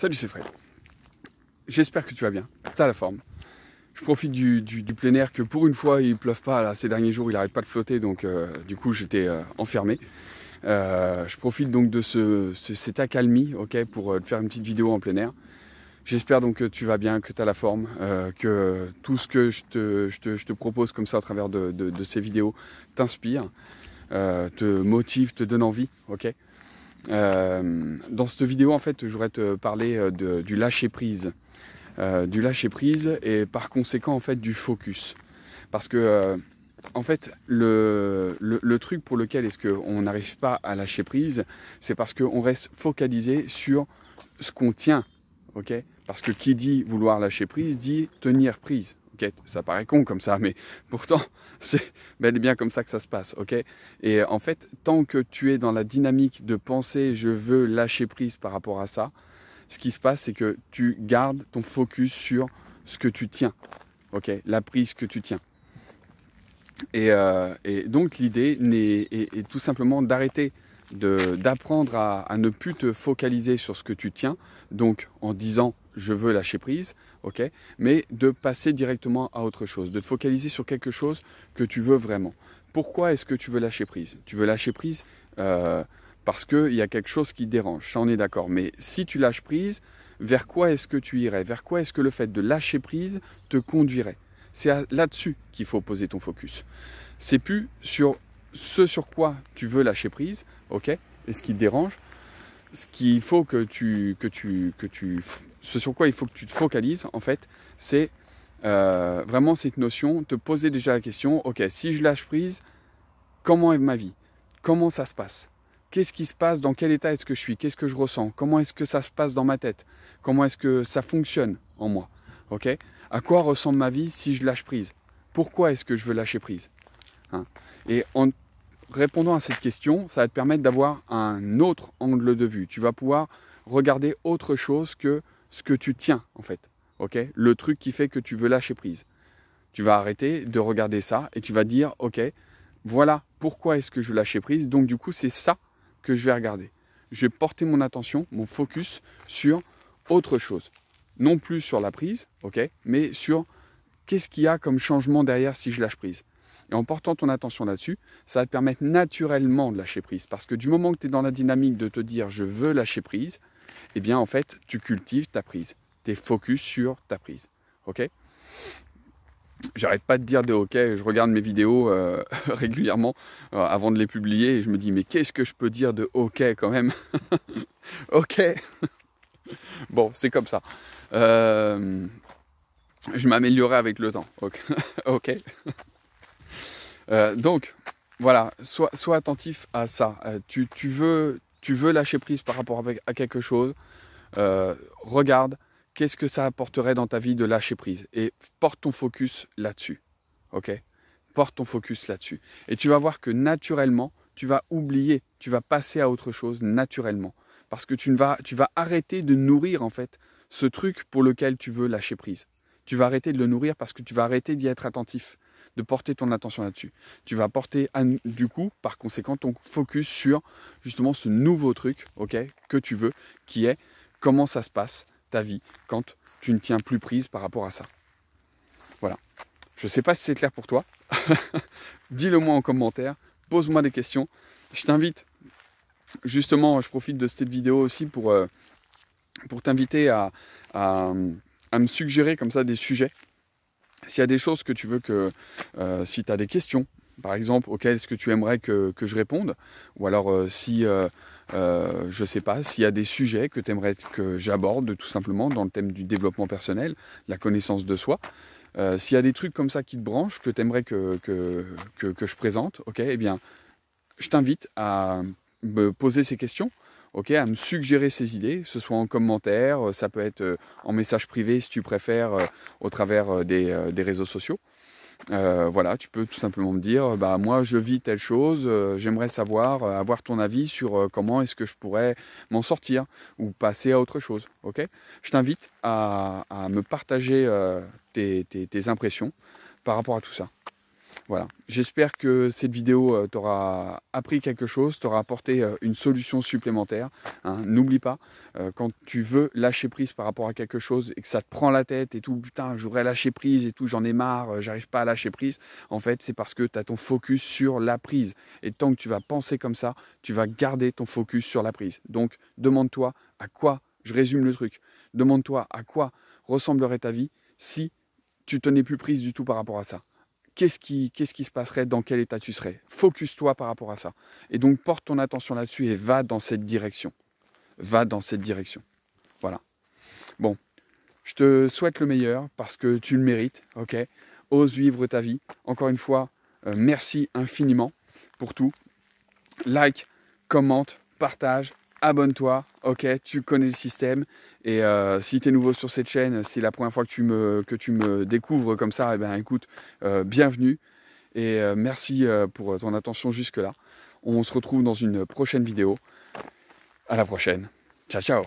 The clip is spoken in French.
Salut, c'est Fred. J'espère que tu vas bien. tu as la forme. Je profite du, plein air que pour une fois il ne pleuve pas. ces derniers jours, il n'arrête pas de flotter, donc euh, du coup j'étais euh, enfermé. Euh, je profite donc de ce, cette accalmie, ok, pour faire une petite vidéo en plein air. J'espère donc que tu vas bien, que tu as la forme, que tout ce que je te, je, te, propose comme ça à travers de, ces vidéos t'inspire, te motive, te donne envie, ok euh, dans cette vidéo, en fait, je voudrais te parler euh, du lâcher prise, euh, du lâcher prise et par conséquent, en fait, du focus, parce que en fait, le, truc pour lequel est-ce qu'on n'arrive pas à lâcher prise, c'est parce qu'on reste focalisé sur ce qu'on tient, ok Parce que qui dit vouloir lâcher prise dit tenir prise, ça paraît con comme ça, mais pourtant, c'est bel et bien comme ça que ça se passe, ok Et en fait, tant que tu es dans la dynamique de penser je veux lâcher prise par rapport à ça, ce qui se passe, c'est que tu gardes ton focus sur ce que tu tiens, ok La prise que tu tiens. Et, euh, donc, l'idée est, tout simplement d'arrêter d'apprendre à ne plus te focaliser sur ce que tu tiens, donc en disant je veux lâcher prise, ok, mais de passer directement à autre chose, de te focaliser sur quelque chose que tu veux vraiment. Pourquoi est-ce que tu veux lâcher prise Tu veux lâcher prise euh, parce qu'il y a quelque chose qui te dérange, ça on est d'accord, mais si tu lâches prise, vers quoi est-ce que tu irais Vers quoi est-ce que le fait de lâcher prise te conduirait C'est là-dessus qu'il faut poser ton focus. C'est plus sur ce sur quoi tu veux lâcher prise, ok, et ce qui te dérange, ce qu'il faut que tu, que tu, que tu ce sur quoi il faut que tu te focalises, en fait, c'est euh, vraiment cette notion, te poser déjà la question, ok, si je lâche prise, comment est ma vie Comment ça se passe Qu'est-ce qui se passe Dans quel état est-ce que je suis Qu'est-ce que je ressens Comment est-ce que ça se passe dans ma tête Comment est-ce que ça fonctionne en moi Ok À quoi ressemble ma vie si je lâche prise Pourquoi est-ce que je veux lâcher prise hein? Et en répondant à cette question, ça va te permettre d'avoir un autre angle de vue. Tu vas pouvoir regarder autre chose que ce que tu tiens en fait. OK Le truc qui fait que tu veux lâcher prise. Tu vas arrêter de regarder ça et tu vas dire OK, voilà pourquoi est-ce que je veux lâcher prise. Donc du coup, c'est ça que je vais regarder. Je vais porter mon attention, mon focus sur autre chose. Non plus sur la prise, OK, mais sur qu'est-ce qu'il y a comme changement derrière si je lâche prise. Et en portant ton attention là-dessus, ça va te permettre naturellement de lâcher prise. Parce que du moment que tu es dans la dynamique de te dire je veux lâcher prise, eh bien en fait, tu cultives ta prise. Tu es focus sur ta prise. OK J'arrête pas de dire de OK, je regarde mes vidéos euh, régulièrement euh, avant de les publier et je me dis mais qu'est-ce que je peux dire de OK quand même OK Bon, c'est comme ça. Euh, je m'améliorerai avec le temps. Ok. donc, voilà, sois, attentif à ça. tu, tu, veux, tu veux lâcher prise par rapport à quelque chose, euh, regarde qu'est-ce que ça apporterait dans ta vie de lâcher prise et porte ton focus là-dessus. Ok Porte ton focus là-dessus. Et tu vas voir que naturellement, tu vas oublier, tu vas passer à autre chose naturellement. Parce que tu vas, tu vas arrêter de nourrir en fait ce truc pour lequel tu veux lâcher prise. Tu vas arrêter de le nourrir parce que tu vas arrêter d'y être attentif de porter ton attention là-dessus. Tu vas porter du coup, par conséquent, ton focus sur justement ce nouveau truc, ok, que tu veux, qui est comment ça se passe ta vie quand tu ne tiens plus prise par rapport à ça. Voilà. Je ne sais pas si c'est clair pour toi. Dis-le moi en commentaire. Pose-moi des questions. Je t'invite. Justement, je profite de cette vidéo aussi pour, euh, pour t'inviter à me suggérer comme ça des sujets s'il y a des choses que tu veux que... Euh, si tu as des questions, par exemple, auxquelles est-ce que tu aimerais que, je réponde Ou alors euh, si, je euh, ne je sais pas, s'il y a des sujets que tu aimerais que j'aborde tout simplement dans le thème du développement personnel, la connaissance de soi. s'il y a des trucs comme ça qui te branchent, que tu aimerais que, que, que, je présente, ok, eh bien, je t'invite à me poser ces questions à me suggérer ces idées, que ce soit en commentaire, euh, ça peut être euh, en message privé si tu préfères, euh, au travers des, réseaux sociaux. voilà, tu peux tout simplement me dire, bah, moi je vis telle chose, j'aimerais savoir, avoir ton avis sur comment est-ce que je pourrais m'en sortir ou passer à autre chose. Ok Je t'invite à, me partager tes impressions par rapport à tout ça. Voilà. J'espère que cette vidéo euh, t'aura appris quelque chose, t'aura apporté euh, une solution supplémentaire. Hein. N'oublie pas, euh, quand tu veux lâcher prise par rapport à quelque chose et que ça te prend la tête et tout, putain, j'aurais lâché prise et tout, j'en ai marre, j'arrive pas à lâcher prise. En fait, c'est parce que tu as ton focus sur la prise. Et tant que tu vas penser comme ça, tu vas garder ton focus sur la prise. Donc, demande-toi à quoi, je résume le truc, demande-toi à quoi ressemblerait ta vie si tu tenais plus prise du tout par rapport à ça qu'est-ce qui, se passerait, dans quel état tu serais. Focus-toi par rapport à ça. Et donc porte ton attention là-dessus et va dans cette direction. Va dans cette direction. Voilà. Bon, je te souhaite le meilleur parce que tu le mérites, ok Ose vivre ta vie. Encore une fois, euh, merci infiniment pour tout. Like, commente, partage, abonne-toi, ok, tu connais le système. Et euh, si tu es nouveau sur cette chaîne, si c'est la première fois que tu me, que tu me découvres comme ça, et eh ben écoute, euh, bienvenue et euh, merci pour ton attention jusque-là. On se retrouve dans une prochaine vidéo. À la prochaine. Ciao ciao